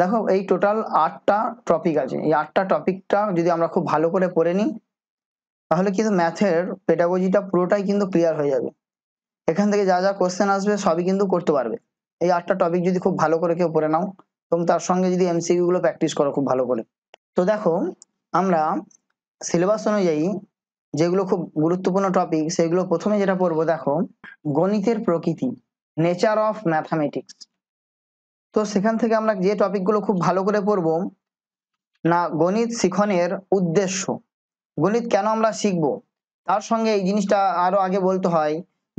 দেখো এই টোটাল আটটা টপিক আছে এই আটটা টপিকটা যদি আমরা খুব ভালো করে পড়ে নিই তাহলে কিন্তু ম্যাথের পেটাগোজিটা পুরোটাই কিন্তু ক্লিয়ার হয়ে যাবে এখান থেকে যা যা কোশ্চেন আসবে সবই কিন্তু করতে পারবে এই আটটা টপিক যদি খুব ভালো করে কেউ পড়ে নাও এবং তার সঙ্গে যদি এমসিকিউ গুলো প্র্যাকটিস করো খুব ভালো করে তো দেখো আমরা সিলেবাস অনুযায়ী যেগুলো খুব গুরুত্বপূর্ণ টপিক সেগুলো প্রথমে যেটা পড়বো দেখো গণিতের প্রকৃতি নেচার অফ ম্যাথামেটিক্স তো সেখান থেকে আমরা যে টপিকগুলো খুব ভালো করে পড়ব না গণিত শিখনের উদ্দেশ্য গণিত কেন আমরা শিখব তার সঙ্গে এই জিনিসটা আরো আগে বলতে হয়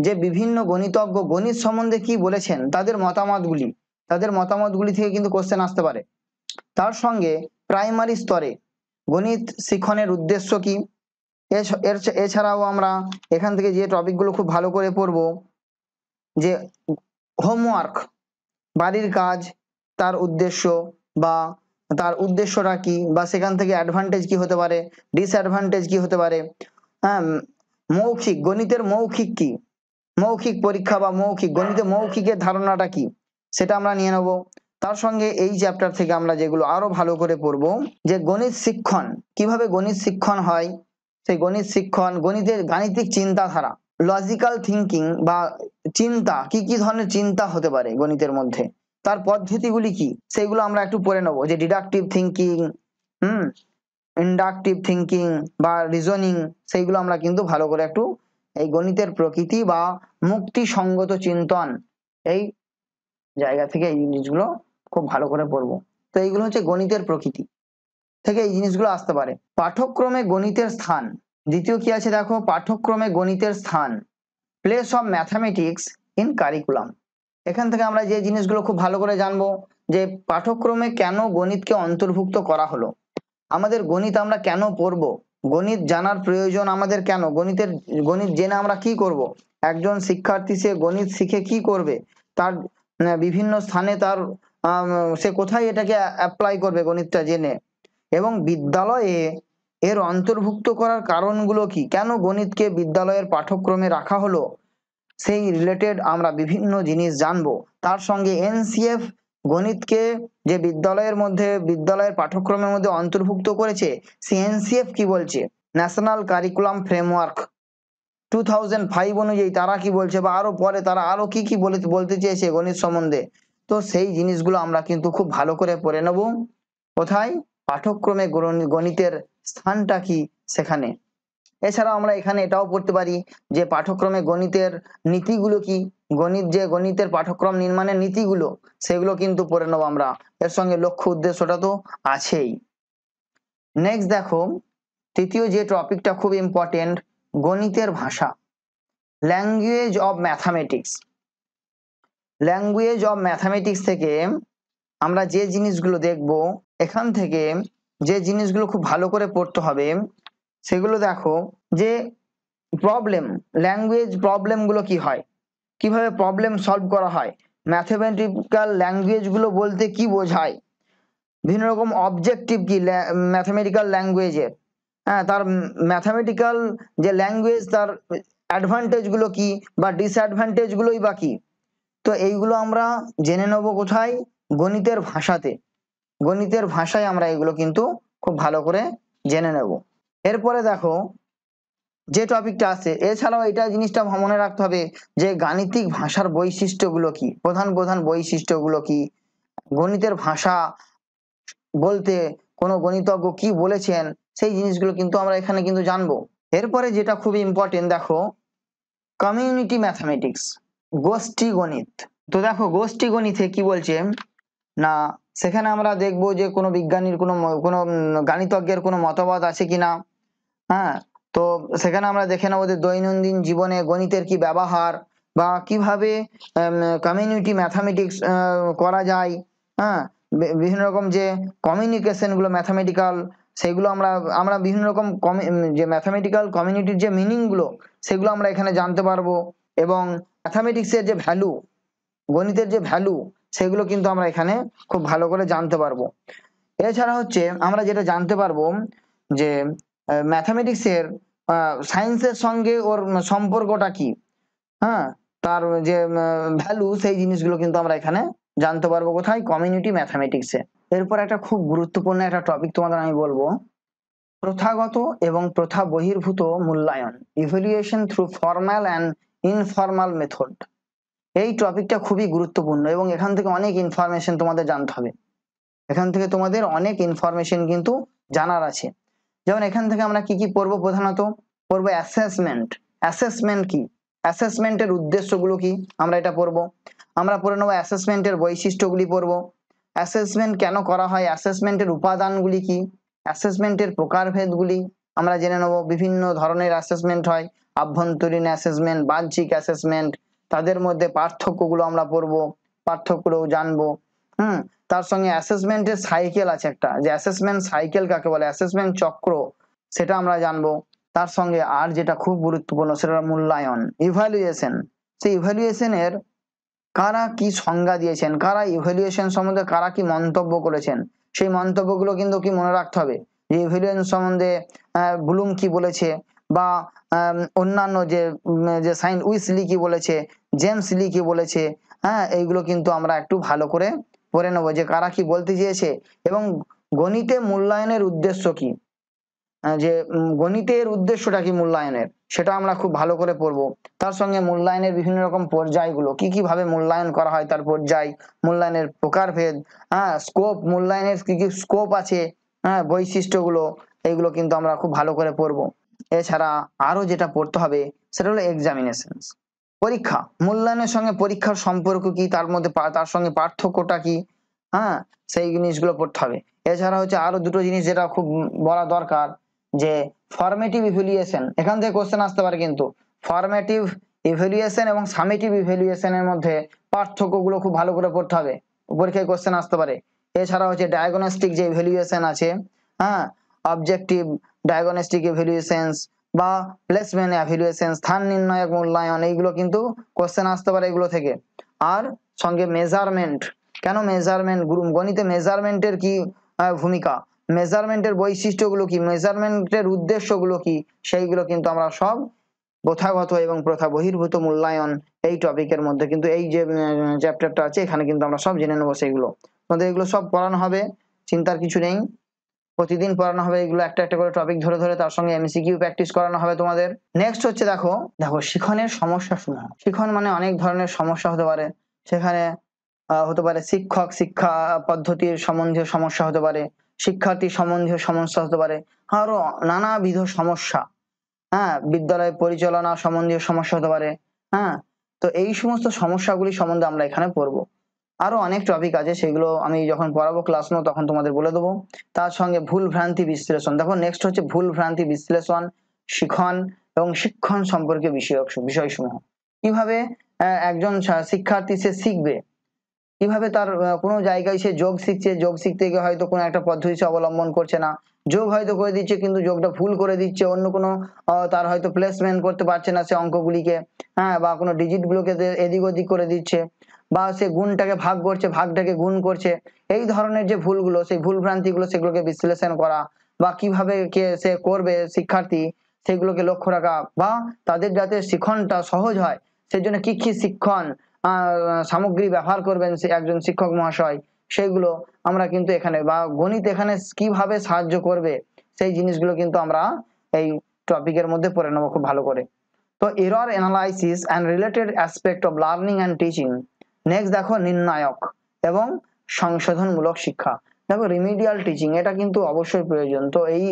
যে বিভিন্ন গণিতজ্ঞ গণিত সম্বন্ধে কি বলেছেন তাদের মতামতগুলি তাদের মতামতগুলি থেকে কিন্তু কোশ্চেন আসতে পারে তার সঙ্গে প্রাইমারি স্তরে গণিত শিখনের উদ্দেশ্য কি এছাড়াও আমরা এখান থেকে যে টপিকগুলো খুব ভালো করে পড়ব যে হোমওয়ার্ক বাড়ির কাজ তার উদ্দেশ্য বা তার উদ্দেশ্যটা কি বা সেখান থেকে অ্যাডভান্টেজ কি হতে পারে ডিসঅ্যাডভান্টেজ কি হতে পারে হ্যাঁ মৌখিক গণিতের মৌখিক কি মৌখিক পরীক্ষা বা মৌখিক গণিতের মৌখিকের ধারণাটা কি সেটা আমরা নিয়ে নেব তার সঙ্গে এই চ্যাপ্টার থেকে আমরা যেগুলো আরো ভালো করে পড়বো যে গণিত শিক্ষণ কিভাবে গণিত শিক্ষণ হয় সেই গণিত শিক্ষণ গণিতের গাণিতিক চিন্তাধারা লজিক্যাল থিঙ্কিং বা চিন্তা কি কি ধরনের চিন্তা হতে পারে গণিতের মধ্যে তার পদ্ধতিগুলি কি সেগুলো আমরা একটু পড়ে নেবো যে deductive thinking hmm inductive thinking বা রিজনিং সেইগুলো আমরা কিন্তু ভালো করে একটু এই গণিতের প্রকৃতি বা মুক্তি সঙ্গত চিন্তন এই জায়গা থেকে এই জিনিসগুলো খুব ভালো করে পড়ব তো এইগুলো হচ্ছে গণিতের প্রকৃতি থেকে এই জিনিসগুলো আসতে পারে পাঠ্যক্রমে গণিতের স্থান দ্বিতীয় কি আছে দেখো পাঠ্যক্রমে গণিতের স্থান place of mathematics in curriculum এখান থেকে আমরা যে জিনিসগুলো খুব ভালো করে জানবো যে পাঠ্যক্রমে কেন গণিতকে অন্তর্ভুক্ত করা হলো আমাদের গণিত আমরা কেন পড়বো গণিত জানার প্রয়োজন আমাদের কেন গণিতের গণিত জেনে আমরা কি করব। একজন শিক্ষার্থী সে গণিত শিখে কি করবে তার বিভিন্ন স্থানে তার সে কোথায় এটাকে অ্যাপ্লাই করবে গণিতটা জেনে এবং বিদ্যালয়ে এর অন্তর্ভুক্ত করার কারণগুলো কি কেন গণিতকে বিদ্যালয়ের পাঠ্যক্রমে রাখা হলো সেই রিলেটেড আমরা বিভিন্ন জিনিস জানব তার সঙ্গে এনসিএফ গণিতকে যে বিদ্যালয়ের মধ্যে বিদ্যালয়ের পাঠ্যক্রমের মধ্যে অন্তর্ভুক্ত করেছে সি এনসিএফ কি বলছে national curriculum framework two thousand five অনুযায়ী তারা কি বলছে বা আরও পরে তারা আরও কি কি বলে বলতে চেয়েছে গণিত সম্বন্ধে তো সেই জিনিসগুলো আমরা কিন্তু খুব ভালো করে পড়ে নেব কোথায় পাঠ্যক্রমে গণিতের স্থানটা কি সেখানে এছাড়াও আমরা এখানে এটাও পড়তে পারি যে পাঠ্যক্রমে গণিতের নীতিগুলো কি গণিত যে গণিতের পাঠ্যক্রম নির্মাণের নীতিগুলো সেগুলো কিন্তু পড়ে নেবো আমরা এর সঙ্গে লক্ষ্য উদ্দেশ্যটা তো আছেই নেক্সট দেখো তৃতীয় যে টপিকটা খুব ইম্পর্টেন্ট গণিতের ভাষা language of mathematics language of mathematics থেকে আমরা যে জিনিসগুলো দেখব এখান থেকে যে জিনিসগুলো খুব ভালো করে পড়তে হবে সেগুলো দেখো যে প্রবলেম ল্যাঙ্গুয়েজ প্রবলেমগুলো কি হয় কিভাবে প্রবলেম সলভ করা হয় ম্যাথমেটিক্যাল ল্যাঙ্গুয়েজগুলো বলতে কি বোঝায় বিভিন্ন রকম অবজেক্টিভ কি ম্যাথমেটিক্যাল ল্যাঙ্গুয়েজের হ্যাঁ তার ম্যাথামেটিক্যাল যে ল্যাঙ্গুয়েজ তার অ্যাডভান্টেজগুলো কি বা গুলোই বা কি তো এইগুলো আমরা জেনে নেব কোথায় গণিতের ভাষাতে গণিতের ভাষায় আমরা এগুলো কিন্তু খুব ভালো করে জেনে নেব এরপরে দেখো যে টপিকটা আছে এছাড়াও এটা জিনিসটা মনে রাখতে হবে যে গাণিতিক ভাষার বৈশিষ্ট্যগুলো কি প্রধান প্রধান বৈশিষ্ট্যগুলো কি গণিতের ভাষা বলতে কোনো গণিতজ্ঞ কি বলেছেন সেই জিনিসগুলো কিন্তু আমরা এখানে কিন্তু জানবো এরপরে যেটা খুব ইম্পর্টেন্ট দেখো কমিউনিটি ম্যাথামেটিক্স গোষ্ঠী গণিত তো দেখো গোষ্ঠী গণিতে কি বলছে না সেখানে আমরা দেখব যে কোনো বিজ্ঞানীর কোনো কোনো গাণিতজ্ঞের কোনো মতবাদ আছে কিনা হ্যাঁ তো সেখানে আমরা দেখে নেবো যে দৈনন্দিন জীবনে গণিতের কি ব্যবহার বা কিভাবে কমিউনিটি ম্যাথামেটিক্স করা যায় হ্যাঁ বিভিন্ন রকম যে কমিউনিকেশনগুলো ম্যাথামেটিক্যাল সেগুলো আমরা আমরা বিভিন্ন রকম যে ম্যাথামেটিক্যাল কমিউনিটির যে মিনিংগুলো সেগুলো আমরা এখানে জানতে পারবো এবং ম্যাথামেটিক্সের যে ভ্যালু গণিতের যে ভ্যালু সেগুলো কিন্তু আমরা এখানে খুব ভালো করে জানতে পারবো এছাড়া হচ্ছে আমরা যেটা জানতে পারবো যে ম্যাথামেটিক্সের সায়েন্সের সঙ্গে ওর সম্পর্কটা কি হ্যাঁ তার যে ভ্যালু সেই জিনিসগুলো কিন্তু আমরা এখানে জানতে পারবো কোথায় কমিউনিটি ম্যাথামেটিক্সে এরপর একটা খুব গুরুত্বপূর্ণ একটা টপিক তোমাদের আমি বলবো প্রথাগত এবং প্রথা বহির্ভূত মূল্যায়ন evaluation through formal and informal method এই টপিকটা খুবই গুরুত্বপূর্ণ এবং এখান থেকে অনেক ইনফরমেশন তোমাদের জানতে হবে এখান থেকে তোমাদের অনেক ইনফরমেশন কিন্তু জানার আছে যেমন এখান থেকে আমরা কি কি পড়বো প্রধানত পড়বো অ্যাসেসমেন্ট অ্যাসেসমেন্ট কি অ্যাসেসমেন্টের উদ্দেশ্যগুলো কি আমরা এটা পড়বো আমরা পড়ে নেবো অ্যাসেসমেন্টের বৈশিষ্ট্যগুলি পড়বো অ্যাসেসমেন্ট কেন করা হয় অ্যাসেসমেন্টের উপাদানগুলি কি অ্যাসেসমেন্টের প্রকারভেদগুলি আমরা জেনে নেব বিভিন্ন ধরনের অ্যাসেসমেন্ট হয় আভ্যন্তরীণ অ্যাসেসমেন্ট বাহ্যিক অ্যাসেসমেন্ট তাদের মধ্যে পার্থক্যগুলো আমরা পড়বো পার্থক্যগুলো জানবো হুম তার সঙ্গে অ্যাসেসমেন্টের সাইকেল আছে একটা যে অ্যাসেসমেন্ট সাইকেল কাকে বলে অ্যাসেসমেন্ট চক্র সেটা আমরা জানবো তার সঙ্গে আর যেটা খুব গুরুত্বপূর্ণ সেটা মূল্যায়ন ইভ্যালুয়েশন সেই ইভ্যালুয়েশনের কারা কি সংজ্ঞা দিয়েছেন কারা ইভ্যালুয়েশন সম্বন্ধে কারা কি মন্তব্য করেছেন সেই মন্তব্যগুলো কিন্তু কি মনে রাখতে হবে যে ইভ্যালুয়েশন সম্বন্ধে ব্লুম কি বলেছে বা অন্যান্য যে যে সাইন উইস কি বলেছে জেমস লি বলেছে হ্যাঁ এইগুলো কিন্তু আমরা একটু ভালো করে পড়ে নেবো যে কারা কি বলতে চেয়েছে এবং গণিতে মূল্যায়নের উদ্দেশ্য কি যে গণিতের উদ্দেশ্যটা কি মূল্যায়নের সেটা আমরা খুব ভালো করে পড়ব তার সঙ্গে মূল্যায়নের বিভিন্ন রকম পর্যায়গুলো কি কি ভাবে মূল্যায়ন করা হয় তার পর্যায় মূল্যায়নের প্রকারভেদ হ্যাঁ স্কোপ মূল্যায়নের কি কি স্কোপ আছে হ্যাঁ বৈশিষ্ট্যগুলো এগুলো কিন্তু আমরা খুব ভালো করে পড়বো এছাড়া আরও যেটা পড়তে হবে সেটা হলো এক্সামিনেশন পরীক্ষা মূল্যায়নের সঙ্গে পরীক্ষার সম্পর্ক কি তার মধ্যে তার সঙ্গে পার্থক্যটা কি হ্যাঁ সেই জিনিসগুলো পড়তে হবে এছাড়া হচ্ছে আরো দুটো জিনিস যেটা খুব বলা দরকার যে ফর্মেটিভ ইভ্যালুয়েশন এখান থেকে কোশ্চেন আসতে পারে কিন্তু ফর্মেটিভ ইভ্যালুয়েশন এবং সামেটিভ ইভ্যালুয়েশনের মধ্যে পার্থক্যগুলো খুব ভালো করে পড়তে হবে পরীক্ষায় কোশ্চেন আসতে পারে এছাড়া হচ্ছে ডায়াগনস্টিক যে ইভ্যালুয়েশন আছে হ্যাঁ অবজেক্টিভ ডায়াগনস্টিক এভ্যালুয়েশনস বা প্লেসমেন্ট এভ্যালুয়েশনস স্থান নির্ণায়ক মূল্যায়ন এইগুলো কিন্তু কোশ্চেন আসতে পারে এগুলো থেকে আর সঙ্গে মেজারমেন্ট কেন মেজারমেন্ট গণিতে মেজারমেন্টের কি ভূমিকা মেজারমেন্টের বৈশিষ্ট্যগুলো কি মেজারমেন্টের উদ্দেশ্যগুলো কি সেইগুলো কিন্তু আমরা সব প্রথাগত এবং প্রথা বহির্ভূত মূল্যায়ন এই টপিকের মধ্যে কিন্তু এই যে চ্যাপ্টারটা আছে এখানে কিন্তু আমরা সব জেনে নেবো সেইগুলো তোমাদের এগুলো সব পড়ানো হবে চিন্তার কিছু নেই প্রতিদিন পড়ানো হবে এগুলো একটা একটা করে টপিক ধরে ধরে তার সঙ্গে এমসিকিউ প্র্যাকটিস করানো হবে তোমাদের নেক্সট হচ্ছে দেখো দেখো শিখনের সমস্যা শোনা শিখন মানে অনেক ধরনের সমস্যা হতে পারে সেখানে হতে পারে শিক্ষক শিক্ষা পদ্ধতির সম্বন্ধীয় সমস্যা হতে পারে শিক্ষার্থী সম্বন্ধীয় সমস্যা হতে পারে আরো নানাবিধ সমস্যা হ্যাঁ বিদ্যালয় পরিচালনা সম্বন্ধীয় সমস্যা হতে পারে হ্যাঁ তো এই সমস্ত সমস্যাগুলি সম্বন্ধে আমরা এখানে পড়বো আরো অনেক টপিক আছে সেগুলো আমি যখন পড়াবো ক্লাস নো তখন তোমাদের বলে দেবো তার সঙ্গে ভুল ভ্রান্তি বিশ্লেষণ দেখো নেক্সট হচ্ছে ভুল ভ্রান্তি বিশ্লেষণ শিখন এবং শিক্ষণ সম্পর্কে বিষয় বিষয়সমূহ কিভাবে একজন শিক্ষার্থী সে শিখবে কিভাবে তার কোনো জায়গায় সে যোগ শিখছে যোগ শিখতে গিয়ে হয়তো কোনো একটা পদ্ধতি সে অবলম্বন করছে না যোগ হয়তো করে দিচ্ছে কিন্তু যোগটা ভুল করে দিচ্ছে অন্য কোনো তার হয়তো প্লেসমেন্ট করতে পারছে না সে অঙ্কগুলিকে হ্যাঁ বা কোনো ডিজিটগুলোকে এদিক ওদিক করে দিচ্ছে বা সে গুণটাকে ভাগ করছে ভাগটাকে গুণ করছে এই ধরনের যে ভুলগুলো সেই ভুল ভ্রান্তিগুলো সেগুলোকে বিশ্লেষণ করা বা কিভাবে কে সে করবে শিক্ষার্থী সেগুলোকে লক্ষ্য রাখা বা তাদের যাতে শিক্ষণটা সহজ হয় সেজন্য কি কি শিক্ষণ সামগ্রী ব্যবহার করবেন একজন শিক্ষক মহাশয় সেইগুলো আমরা কিন্তু এখানে বা গণিত এখানে কিভাবে সাহায্য করবে সেই জিনিসগুলো কিন্তু আমরা এই টপিকের মধ্যে পড়ে নেবো খুব ভালো করে তো error analysis and related aspect of learning and teaching next দেখো নির্ণায়ক এবং সংশোধনমূলক শিক্ষা দেখো রিমিডিয়াল টিচিং এটা কিন্তু অবশ্যই প্রয়োজন তো এই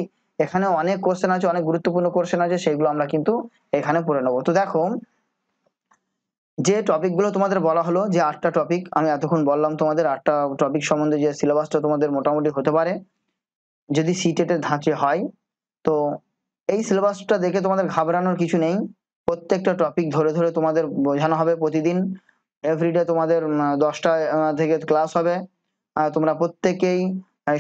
এখানে অনেক কোশ্চেন আছে অনেক গুরুত্বপূর্ণ কোশ্চেন আছে সেগুলো আমরা কিন্তু এখানে পড়ে নেবো তো দেখো যে টপিকগুলো তোমাদের বলা হলো যে আটটা টপিক আমি এতক্ষণ বললাম তোমাদের আটটা টপিক সম্বন্ধে যে সিলেবাসটা তোমাদের মোটামুটি হতে পারে যদি সিটেটের ধাঁচে হয় তো এই সিলেবাসটা দেখে তোমাদের ঘাবড়ানোর কিছু নেই প্রত্যেকটা টপিক ধরে ধরে তোমাদের বোঝানো হবে প্রতিদিন এভরিডে তোমাদের দশটা থেকে ক্লাস হবে তোমরা প্রত্যেকেই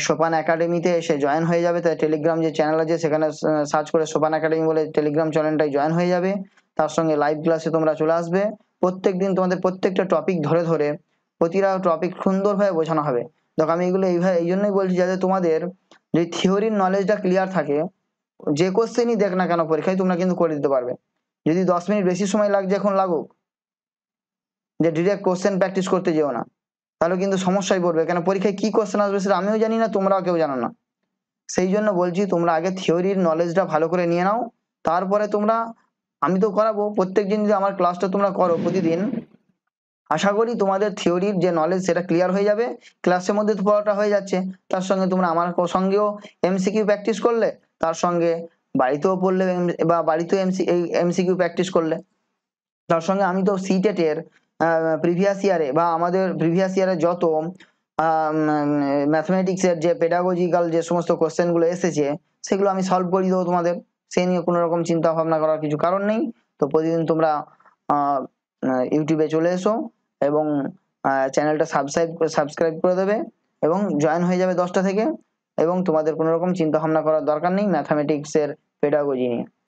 সোপান একাডেমিতে এসে জয়েন হয়ে যাবে তাই টেলিগ্রাম যে চ্যানেল আছে সেখানে সার্চ করে সোপান একাডেমি বলে টেলিগ্রাম চ্যানেলটাই জয়েন হয়ে যাবে তার সঙ্গে লাইভ ক্লাসে তোমরা চলে আসবে প্রত্যেক দিন তোমাদের প্রত্যেকটা টপিক ধরে ধরে প্রতিটা টপিক সুন্দরভাবে বোঝানো হবে দেখো আমি এগুলো এইভাবে এই জন্যই বলছি যাতে তোমাদের যে থিওরির নলেজটা ক্লিয়ার থাকে যে কোশ্চেনই দেখ না কেন পরীক্ষায় তোমরা কিন্তু করে দিতে পারবে যদি দশ মিনিট বেশি সময় লাগছে এখন লাগুক যে ডিরেক্ট কোশ্চেন প্র্যাকটিস করতে যেও না তাহলে কিন্তু সমস্যায় পড়বে কেন পরীক্ষায় কি কোশ্চেন আসবে সেটা আমিও জানি না তোমরাও কেউ জানো না সেই জন্য বলছি তোমরা আগে থিওরির নলেজটা ভালো করে নিয়ে নাও তারপরে তোমরা আমি তো করাবো প্রত্যেক দিন যদি আমার ক্লাসটা তোমরা করো প্রতিদিন আশা করি তোমাদের থিওরির যে নলেজ সেটা ক্লিয়ার হয়ে যাবে ক্লাসের মধ্যে তো পড়াটা হয়ে যাচ্ছে তার সঙ্গে তোমরা আমার সঙ্গেও এমসিকিউ প্র্যাকটিস করলে তার সঙ্গে বাড়িতেও পড়লে বা বাড়িতেও এমসি এই এমসিকিউ প্র্যাকটিস করলে তার সঙ্গে আমি তো সিটেটের প্রিভিয়াস ইয়ারে বা আমাদের প্রিভিয়াস ইয়ারে যত ম্যাথমেটিক্সের যে পেডাগজিক্যাল যে সমস্ত কোশ্চেনগুলো এসেছে সেগুলো আমি সলভ করে দেবো তোমাদের সে নিয়ে কোনো রকম চিন্তা ভাবনা করার কিছু কারণ নেই তো প্রতিদিন তোমরা ইউটিউবে চলে এসো এবং চ্যানেলটা সাবস্ক্রাইব সাবস্ক্রাইব করে দেবে এবং জয়েন হয়ে যাবে দশটা থেকে এবং তোমাদের কোনো রকম চিন্তা ভাবনা করার দরকার নেই ম্যাথামেটিক্সের পেডাগজি নিয়ে